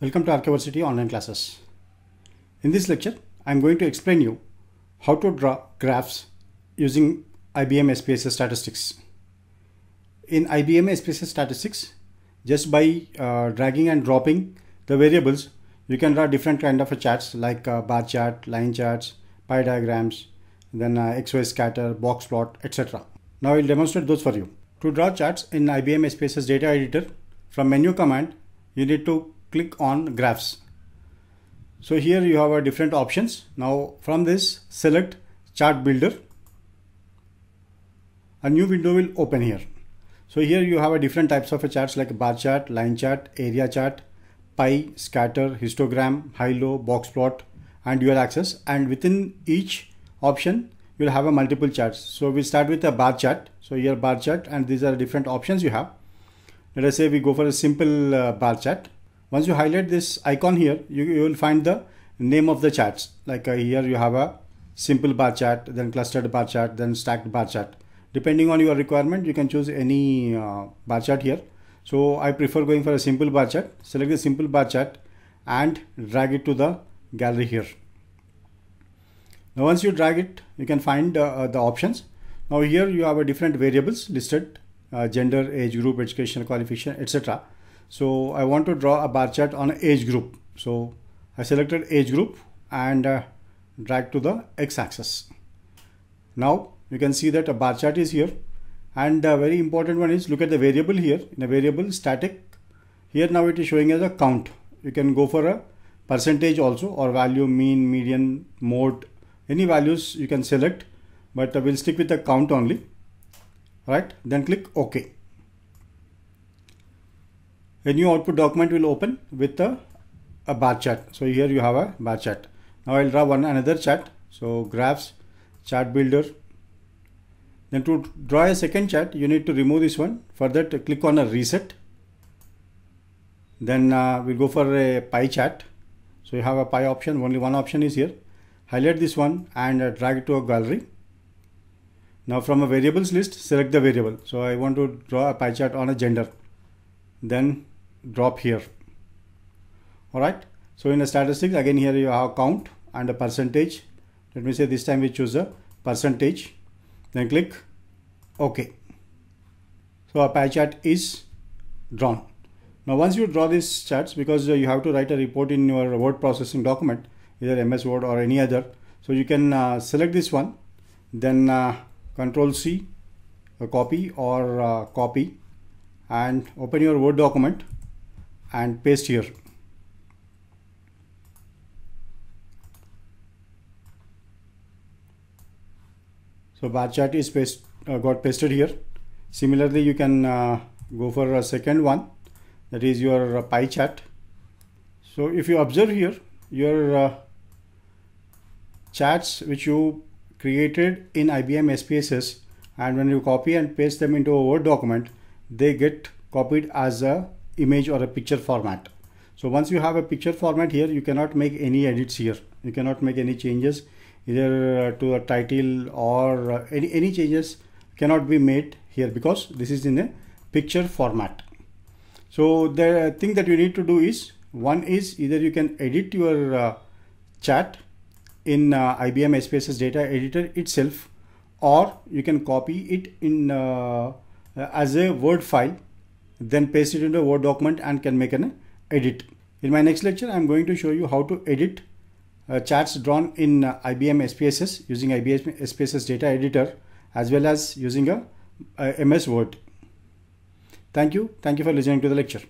Welcome to Archiversity online classes. In this lecture, I am going to explain you how to draw graphs using IBM SPSS statistics. In IBM SPSS statistics, just by uh, dragging and dropping the variables, you can draw different kind of charts like uh, bar chart, line charts, pie diagrams, then uh, XY scatter, box plot, etc. Now I will demonstrate those for you. To draw charts in IBM SPSS data editor, from menu command, you need to click on graphs. So here you have a different options. Now from this select chart builder. A new window will open here. So here you have a different types of charts like bar chart, line chart, area chart, pie, scatter, histogram, high-low, box plot and dual axis and within each option you'll have a multiple charts. So we start with a bar chart. So here bar chart and these are different options you have. Let us say we go for a simple uh, bar chart. Once you highlight this icon here, you, you will find the name of the charts. Like uh, here you have a simple bar chart, then clustered bar chart, then stacked bar chart. Depending on your requirement, you can choose any uh, bar chart here. So I prefer going for a simple bar chart. Select the simple bar chart and drag it to the gallery here. Now once you drag it, you can find uh, uh, the options. Now here you have a different variables listed, uh, gender, age group, educational qualification, etc. So I want to draw a bar chart on age group. So I selected age group and uh, drag to the x-axis. Now you can see that a bar chart is here and the very important one is look at the variable here in a variable static. Here now it is showing as a count. You can go for a percentage also or value mean, median, mode, any values you can select but uh, we'll stick with the count only. Right, then click OK a new output document will open with a, a bar chart. So here you have a bar chart. Now I'll draw one another chart. So graphs, chart builder. Then to draw a second chart, you need to remove this one. For that, click on a reset. Then uh, we'll go for a pie chart. So you have a pie option. Only one option is here. Highlight this one and uh, drag it to a gallery. Now from a variables list, select the variable. So I want to draw a pie chart on a gender. Then drop here all right so in the statistics again here you have count and a percentage let me say this time we choose a percentage then click ok so a pie chart is drawn now once you draw these charts because uh, you have to write a report in your word processing document either ms word or any other so you can uh, select this one then uh, control c copy or uh, copy and open your word document and paste here. So bar chart is paste, uh, got pasted here. Similarly, you can uh, go for a second one that is your uh, pie chart. So if you observe here, your uh, charts which you created in IBM SPSS and when you copy and paste them into a Word document, they get copied as a image or a picture format. So once you have a picture format here, you cannot make any edits here. You cannot make any changes either uh, to a title or uh, any, any changes cannot be made here because this is in a picture format. So the thing that you need to do is one is either you can edit your uh, chat in uh, IBM SPSS data editor itself or you can copy it in uh, as a Word file then paste it into a Word document and can make an edit. In my next lecture, I'm going to show you how to edit uh, charts drawn in uh, IBM SPSS using IBM SPSS data editor as well as using a, a uh, MS Word. Thank you. Thank you for listening to the lecture.